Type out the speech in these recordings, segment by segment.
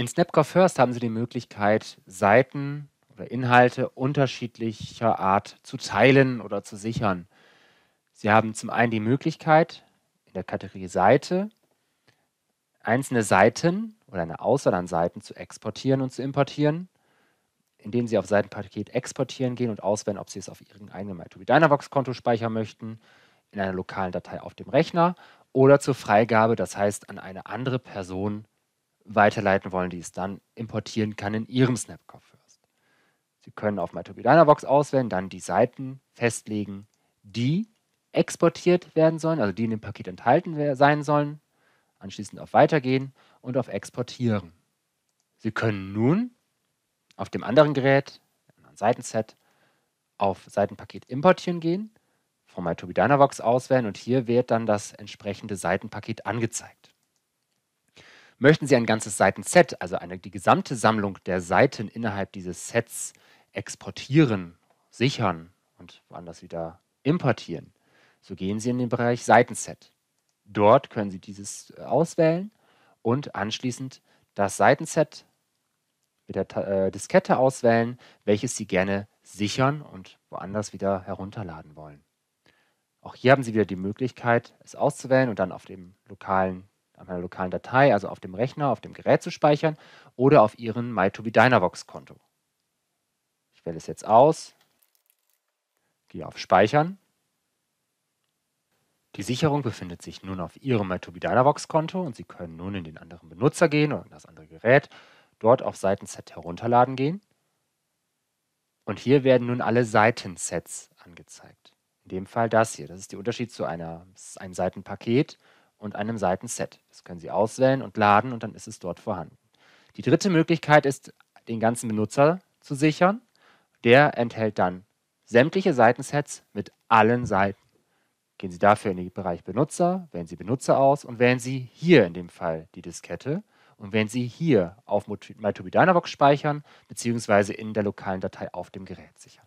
In Snapcore First haben Sie die Möglichkeit, Seiten oder Inhalte unterschiedlicher Art zu teilen oder zu sichern. Sie haben zum einen die Möglichkeit, in der Kategorie Seite einzelne Seiten oder eine Auswahl an Seiten zu exportieren und zu importieren, indem Sie auf Seitenpaket exportieren gehen und auswählen, ob Sie es auf Ihrem eigenen MyToBe Dynavox-Konto speichern möchten, in einer lokalen Datei auf dem Rechner oder zur Freigabe, das heißt an eine andere Person weiterleiten wollen, die es dann importieren kann in Ihrem Snapcode First. Sie können auf MyTobi Dynavox auswählen, dann die Seiten festlegen, die exportiert werden sollen, also die in dem Paket enthalten sein sollen, anschließend auf Weitergehen und auf Exportieren. Sie können nun auf dem anderen Gerät, einem anderen Seitenset, auf Seitenpaket importieren gehen, von MyTobi Dynavox auswählen und hier wird dann das entsprechende Seitenpaket angezeigt. Möchten Sie ein ganzes Seitenset, also eine, die gesamte Sammlung der Seiten innerhalb dieses Sets exportieren, sichern und woanders wieder importieren, so gehen Sie in den Bereich Seitenset. Dort können Sie dieses äh, auswählen und anschließend das Seitenset mit der äh, Diskette auswählen, welches Sie gerne sichern und woanders wieder herunterladen wollen. Auch hier haben Sie wieder die Möglichkeit, es auszuwählen und dann auf dem lokalen an einer lokalen Datei, also auf dem Rechner, auf dem Gerät zu speichern oder auf Ihrem MyToBeDynavox-Konto. Ich wähle es jetzt aus, gehe auf Speichern. Die Sicherung befindet sich nun auf Ihrem MyToBeDynavox-Konto und Sie können nun in den anderen Benutzer gehen oder in das andere Gerät, dort auf Seitenset herunterladen gehen. Und hier werden nun alle Seitensets angezeigt. In dem Fall das hier. Das ist der Unterschied zu einer, einem Seitenpaket und einem Seitenset. Das können Sie auswählen und laden und dann ist es dort vorhanden. Die dritte Möglichkeit ist, den ganzen Benutzer zu sichern. Der enthält dann sämtliche Seitensets mit allen Seiten. Gehen Sie dafür in den Bereich Benutzer, wählen Sie Benutzer aus und wählen Sie hier in dem Fall die Diskette und wählen Sie hier auf MyToBe Dynavox speichern beziehungsweise in der lokalen Datei auf dem Gerät sichern.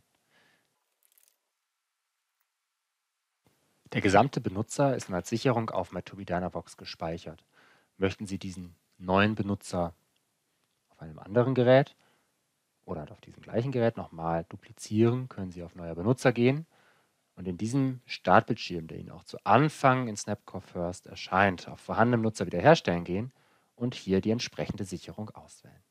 Der gesamte Benutzer ist als Sicherung auf MyTobi Dynavox gespeichert. Möchten Sie diesen neuen Benutzer auf einem anderen Gerät oder halt auf diesem gleichen Gerät nochmal duplizieren, können Sie auf Neuer Benutzer gehen und in diesem Startbildschirm, der Ihnen auch zu Anfang in Snapcore First erscheint, auf vorhandenem Nutzer wiederherstellen gehen und hier die entsprechende Sicherung auswählen.